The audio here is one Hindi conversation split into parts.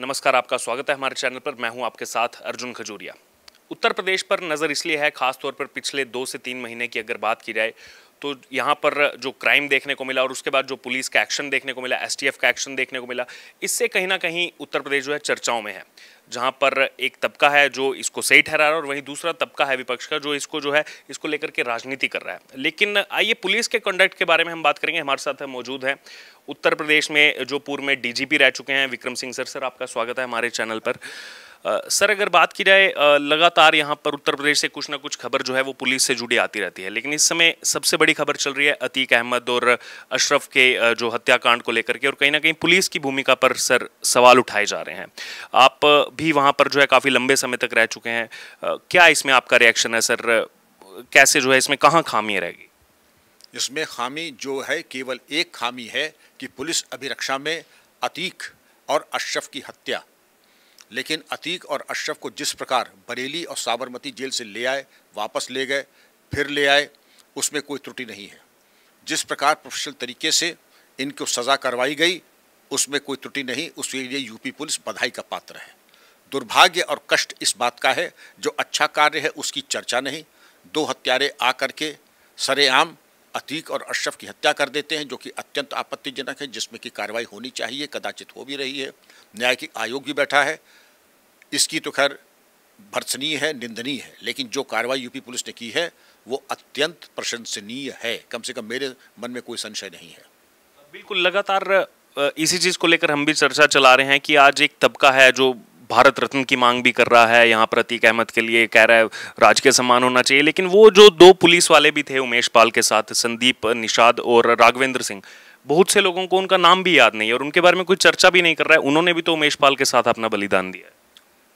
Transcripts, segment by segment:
नमस्कार आपका स्वागत है हमारे चैनल पर मैं हूं आपके साथ अर्जुन खजूरिया उत्तर प्रदेश पर नज़र इसलिए है खासतौर पर पिछले दो से तीन महीने की अगर बात की जाए तो यहाँ पर जो क्राइम देखने को मिला और उसके बाद जो पुलिस का एक्शन देखने को मिला एसटीएफ का एक्शन देखने को मिला इससे कहीं ना कहीं उत्तर प्रदेश जो है चर्चाओं में है जहाँ पर एक तबका है जो इसको सही ठहरा रहा है और वहीं दूसरा तबका है विपक्ष का जो इसको जो है इसको लेकर के राजनीति कर रहा है लेकिन आइए पुलिस के कंडक्ट के बारे में हम बात करेंगे हमारे साथ मौजूद हैं उत्तर प्रदेश में जो पूर्व में डी रह चुके हैं विक्रम सिंह सर सर आपका स्वागत है हमारे चैनल पर सर अगर बात की जाए लगातार यहाँ पर उत्तर प्रदेश से कुछ ना कुछ खबर जो है वो पुलिस से जुड़ी आती रहती है लेकिन इस समय सबसे बड़ी खबर चल रही है अतीक अहमद और अशरफ के जो हत्याकांड को लेकर के और कहीं ना कहीं पुलिस की भूमिका पर सर सवाल उठाए जा रहे हैं आप भी वहाँ पर जो है काफ़ी लंबे समय तक रह चुके हैं क्या इसमें आपका रिएक्शन है सर कैसे जो है इसमें कहाँ खामी रहेगी इसमें खामी जो है केवल एक खामी है कि पुलिस अभिरक्षा में अतीक और अशरफ की हत्या लेकिन अतीक और अशरफ को जिस प्रकार बरेली और साबरमती जेल से ले आए वापस ले गए फिर ले आए उसमें कोई त्रुटि नहीं है जिस प्रकार प्रोफेशनल तरीके से इनको सज़ा करवाई गई उसमें कोई त्रुटि नहीं उसके लिए यूपी पुलिस बधाई का पात्र है दुर्भाग्य और कष्ट इस बात का है जो अच्छा कार्य है उसकी चर्चा नहीं दो हत्यारे आ करके सरेआम अतीक और अशरफ की हत्या कर देते हैं जो कि अत्यंत आपत्तिजनक है जिसमें कि कार्रवाई होनी चाहिए कदाचित हो भी रही है न्याय की आयोग भी बैठा है इसकी तो खैर भर्सनीय है निंदनीय है लेकिन जो कार्रवाई यूपी पुलिस ने की है वो अत्यंत प्रशंसनीय है कम से कम मेरे मन में कोई संशय नहीं है बिल्कुल लगातार इसी चीज़ को लेकर हम भी चर्चा चला रहे हैं कि आज एक तबका है जो भारत रत्न की मांग भी कर रहा है यहाँ प्रतीक अहमद के लिए कह रहा है राज के होना चाहिए लेकिन वो जो दो पुलिस वाले भी थे उमेश पाल के साथ संदीप निषाद और राघवेंद्र सिंह बहुत से लोगों को उनका नाम भी याद नहीं है और उनके बारे में कोई चर्चा भी नहीं कर रहा है उन्होंने भी तो उमेश पाल के साथ अपना बलिदान दिया है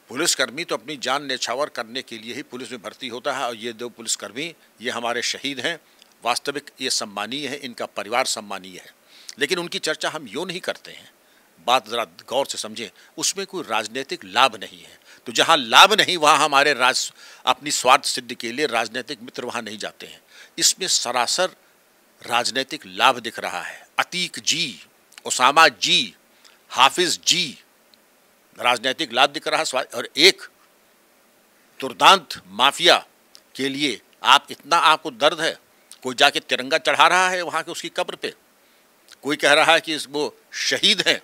पुलिसकर्मी तो अपनी जान नेछावर करने के लिए ही पुलिस में भर्ती होता है और ये दो पुलिसकर्मी ये हमारे शहीद हैं वास्तविक ये सम्मानीय है इनका परिवार सम्मानीय है लेकिन उनकी चर्चा हम यूँ नहीं करते हैं बात ज़रा गौर से समझें उसमें कोई राजनीतिक लाभ नहीं है तो जहाँ लाभ नहीं वहाँ हमारे राज अपनी स्वार्थ सिद्धि के लिए राजनीतिक मित्र वहाँ नहीं जाते हैं इसमें सरासर राजनीतिक लाभ दिख रहा है अतीक जी ओसामा जी हाफिज जी राजनीतिक लाभ दिख रहा है और एक दुर्दांत माफिया के लिए आप इतना आपको दर्द है कोई जाके तिरंगा चढ़ा रहा है वहाँ के उसकी कब्र पे कोई कह रहा है कि वो शहीद हैं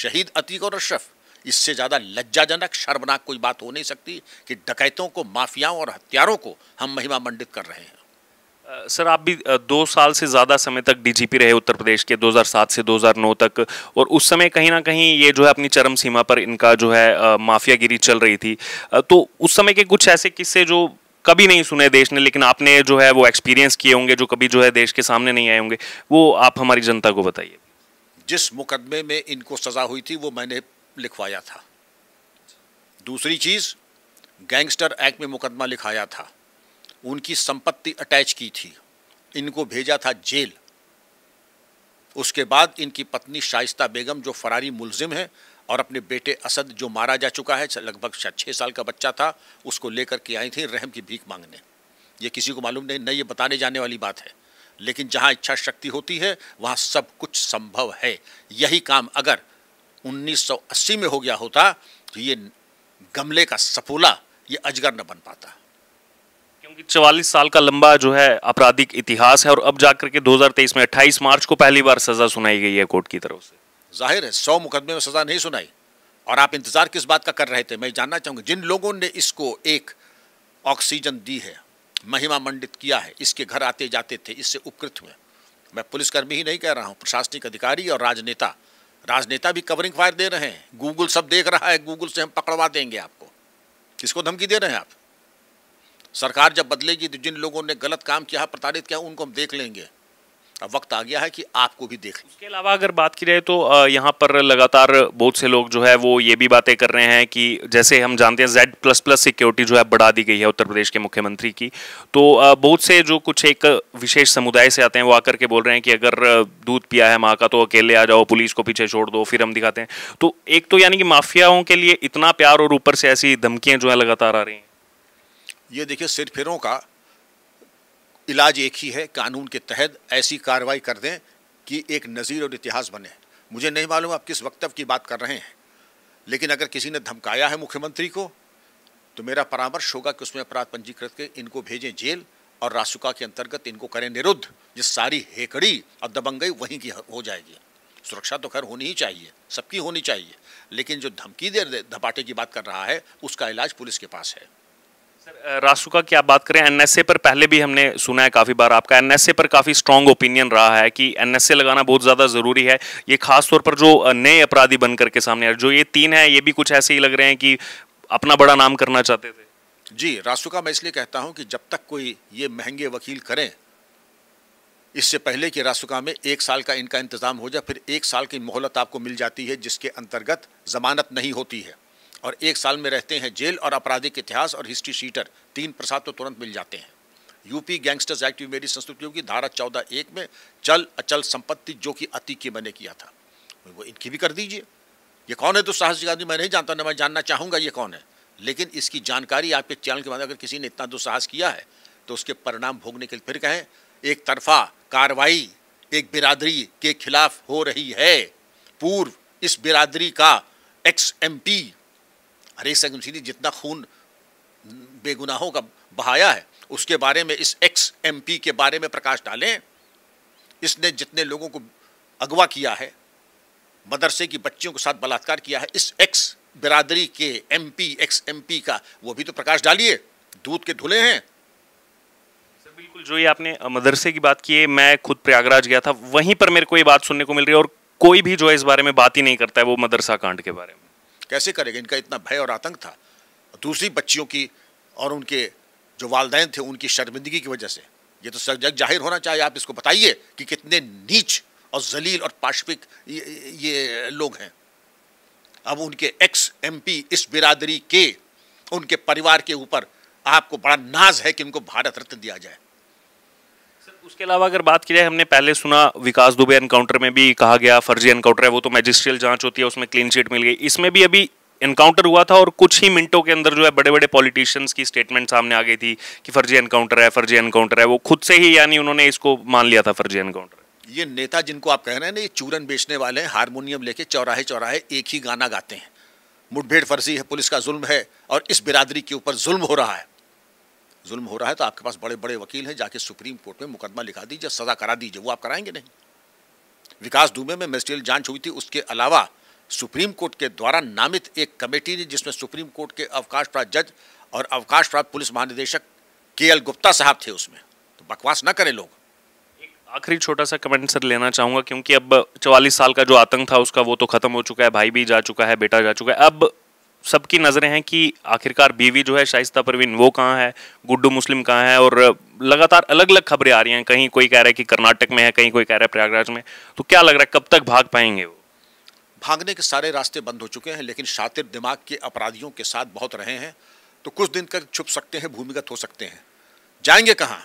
शहीद अतीक और अशरफ इससे ज़्यादा लज्जाजनक शर्मनाक कोई बात हो नहीं सकती कि डकैतों को माफियाओं और हत्यारों को हम महिमा मंडित कर रहे हैं सर आप भी दो साल से ज़्यादा समय तक डीजीपी रहे उत्तर प्रदेश के 2007 से 2009 तक और उस समय कहीं ना कहीं ये जो है अपनी चरम सीमा पर इनका जो है माफियागिरी चल रही थी तो उस समय के कुछ ऐसे किस्से जो कभी नहीं सुने देश ने लेकिन आपने जो है वो एक्सपीरियंस किए होंगे जो कभी जो है देश के सामने नहीं आए होंगे वो आप हमारी जनता को बताइए जिस मुकदमे में इनको सज़ा हुई थी वो मैंने लिखवाया था दूसरी चीज़ गैंगस्टर एक्ट में मुकदमा लिखाया था उनकी संपत्ति अटैच की थी इनको भेजा था जेल उसके बाद इनकी पत्नी शाइस्ता बेगम जो फरारी मुलजिम है और अपने बेटे असद जो मारा जा चुका है लगभग छः साल का बच्चा था उसको लेकर के आई थी रहम की भीख मांगने ये किसी को मालूम नहीं न ये बताने जाने वाली बात है लेकिन जहां इच्छा शक्ति होती है वहां सब कुछ संभव है यही काम अगर 1980 में हो गया होता तो ये गमले का सपूला ये अजगर न बन पाता क्योंकि चवालीस साल का लंबा जो है आपराधिक इतिहास है और अब जाकर के 2023 में 28 मार्च को पहली बार सजा सुनाई गई है कोर्ट की तरफ से जाहिर है सौ मुकदमे में सजा नहीं सुनाई और आप इंतजार किस बात का कर रहे थे मैं जानना चाहूँगा जिन लोगों ने इसको एक ऑक्सीजन दी है महिमा मंडित किया है इसके घर आते जाते थे इससे उपकृत हुए मैं पुलिसकर्मी ही नहीं कह रहा हूँ प्रशासनिक अधिकारी और राजनेता राजनेता भी कवरिंग फायर दे रहे हैं गूगल सब देख रहा है गूगल से हम पकड़वा देंगे आपको किसको धमकी दे रहे हैं आप सरकार जब बदलेगी तो जिन लोगों ने गलत काम किया प्रताड़ित किया उनको हम देख लेंगे अब वक्त आ गया है कि आपको भी देखें इसके अलावा अगर बात की जाए तो यहाँ पर लगातार बहुत से लोग जो है वो ये भी बातें कर रहे हैं कि जैसे हम जानते हैं जेड प्लस प्लस सिक्योरिटी जो है बढ़ा दी गई है उत्तर प्रदेश के मुख्यमंत्री की तो बहुत से जो कुछ एक विशेष समुदाय से आते हैं वो आकर के बोल रहे हैं कि अगर दूध पिया है माँ का तो अकेले आ जाओ पुलिस को पीछे छोड़ दो फिर हम दिखाते हैं तो एक तो यानी कि माफियाओं के लिए इतना प्यार और ऊपर से ऐसी धमकियाँ जो है लगातार आ रही हैं ये देखिए सिर फिरों का इलाज एक ही है कानून के तहत ऐसी कार्रवाई कर दें कि एक नज़ीर और इतिहास बने मुझे नहीं मालूम आप किस वक्तव्य की बात कर रहे हैं लेकिन अगर किसी ने धमकाया है मुख्यमंत्री को तो मेरा परामर्श होगा कि उसमें अपराध पंजीकृत के इनको भेजें जेल और रासुका के अंतर्गत इनको करें निरुद्ध जिस सारी हेकड़ी और दबंगई वहीं की हो जाएगी सुरक्षा तो खैर होनी ही चाहिए सबकी होनी चाहिए लेकिन जो धमकी दे धपाटे की बात कर रहा है उसका इलाज पुलिस के पास है रासुका की आप बात करें एनएसए पर पहले भी हमने सुना है काफ़ी बार आपका एनएसए पर काफ़ी स्ट्रॉन्ग ओपिनियन रहा है कि एनएसए लगाना बहुत ज़्यादा ज़रूरी है ये खास तौर पर जो नए अपराधी बन करके सामने जो ये तीन है ये भी कुछ ऐसे ही लग रहे हैं कि अपना बड़ा नाम करना चाहते थे जी रासुका मैं इसलिए कहता हूँ कि जब तक कोई ये महंगे वकील करें इससे पहले कि रासुका में एक साल का इनका इंतज़ाम हो जाए फिर एक साल की मोहलत आपको मिल जाती है जिसके अंतर्गत ज़मानत नहीं होती है और एक साल में रहते हैं जेल और आपराधिक इतिहास और हिस्ट्री शीटर तीन प्रसाद तो तुरंत मिल जाते हैं यूपी गैंगस्टर्स एक्ट भी मेरी संस्कृतियों की धारा चौदह एक में चल अचल संपत्ति जो कि अति के मैंने किया था वो इनकी भी कर दीजिए ये कौन है तो दुस्साहसिक आदमी मैं नहीं जानता ना मैं जानना चाहूँगा ये कौन है लेकिन इसकी जानकारी आपके चैनल के बाद अगर किसी ने इतना दुस्साहस किया है तो उसके परिणाम भोगने के लिए फिर कहें एक तरफा कार्रवाई एक बिरादरी के खिलाफ हो रही है पूर्व इस बिरादरी का ex M P Hare Singh Singh ने जितना खून बेगुनाहों का बहाया है उसके बारे में इस एक्स एमपी के बारे में प्रकाश डालें इसने जितने लोगों को अगवा किया है मदरसे की बच्चियों के साथ बलात्कार किया है इस एक्स बिरादरी के एमपी एक्स एमपी का वो भी तो प्रकाश डालिए दूध के धुले हैं बिल्कुल जो ये आपने मदरसे की बात की है मैं खुद प्रयागराज गया था वहीं पर मेरे को ये बात सुनने को मिल रही है और कोई भी जो है इस बारे में बात ही नहीं करता है वो मदरसा कांड के बारे में कैसे करेगा इनका इतना भय और आतंक था दूसरी बच्चियों की और उनके जो वालदेन थे उनकी शर्मिंदगी की वजह से ये तो सजग जाहिर होना चाहिए आप इसको बताइए कि कितने नीच और जलील और पाश्विक ये, ये लोग हैं अब उनके एक्स एमपी इस बिरादरी के उनके परिवार के ऊपर आपको बड़ा नाज है कि उनको भारत रत्न दिया जाए उसके अलावा अगर बात की जाए हमने पहले सुना विकास दुबे एनकाउंटर में भी कहा गया फर्जी एनकाउंटर है वो तो मैजिस्ट्रियल जांच होती है उसमें क्लीन चिट मिल गई इसमें भी अभी एनकाउंटर हुआ था और कुछ ही मिनटों के अंदर जो है बड़े बड़े पॉलिटिशियंस की स्टेटमेंट सामने आ गई थी कि फर्जी एनकाउंटर है फर्जी एनकाउंटर है वो खुद से ही यानी उन्होंने इसको मान लिया था फर्जी एनकाउंटर ये नेता जिनको आप कह रहे हैं ना ये चूरन बेचने वाले हैं हारमोनियम लेके चौराहे चौराहे एक ही गाना गाते हैं मुठभेड़ फर्जी है पुलिस का जुल्म है और इस बिरादरी के ऊपर जुल्म हो रहा है जुल्म हो रहा है तो आपके पास बड़े बड़े वकील हैं जाके सुप्रीम कोर्ट में मुकदमा लिखा दीजिए सज़ा करा दीजिए वो आप कराएंगे नहीं विकास दुबे में मजिस्ट्रियल जांच हुई थी उसके अलावा सुप्रीम कोर्ट के द्वारा नामित एक कमेटी ने जिसमें सुप्रीम कोर्ट के अवकाश प्राप्त जज और अवकाश प्राप्त पुलिस महानिदेशक के एल गुप्ता साहब थे उसमें तो बकवास ना करें लोग आखिरी छोटा सा कमेंट सर लेना चाहूंगा क्योंकि अब 44 साल का जो आतंक था उसका वो तो खत्म हो चुका है भाई भी जा चुका है बेटा जा चुका है अब सबकी नज़रें हैं कि आखिरकार बीवी जो है शाइस्ता परवीन वो कहाँ है गुड्डू मुस्लिम कहाँ है और लगातार अलग अलग खबरें आ रही हैं कहीं कोई कह रहा है कि कर्नाटक में है कहीं कोई कह रहा है प्रयागराज में तो क्या लग रहा है कब तक भाग पाएंगे वो भागने के सारे रास्ते बंद हो चुके हैं लेकिन शातिर दिमाग के अपराधियों के साथ बहुत रहे हैं तो कुछ दिन तक छुप सकते हैं भूमिगत हो सकते हैं जाएंगे कहाँ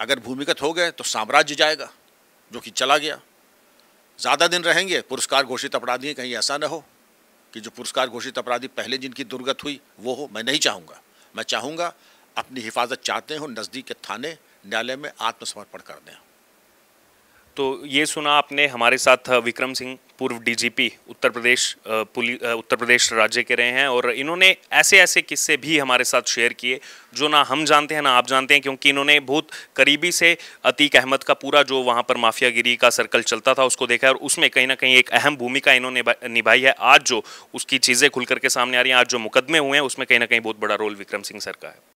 अगर भूमिगत हो गए तो साम्राज्य जाएगा जो कि चला गया ज़्यादा दिन रहेंगे पुरस्कार घोषित अपराधी कहीं ऐसा न हो कि जो पुरस्कार घोषित अपराधी पहले जिनकी दुर्गत हुई वो हो मैं नहीं चाहूँगा मैं चाहूँगा अपनी हिफाजत चाहते हो नज़दीक के थाने न्यायालय में आत्मसमर्पण कर दें तो ये सुना आपने हमारे साथ विक्रम सिंह पूर्व डीजीपी उत्तर प्रदेश पुलिस उत्तर प्रदेश राज्य के रहे हैं और इन्होंने ऐसे ऐसे किस्से भी हमारे साथ शेयर किए जो ना हम जानते हैं ना आप जानते हैं क्योंकि इन्होंने बहुत करीबी से अतीक अहमद का पूरा जो वहाँ पर माफियागिरी का सर्कल चलता था उसको देखा और उसमें कहीं ना कहीं एक अहम भूमिका इन्होंने निभाई है आज जो उसकी चीज़ें खुल करके सामने आ रही हैं आज जो मुकदमे हुए हैं उसमें कहीं ना कहीं बहुत बड़ा रोल विक्रम सिंह सर का है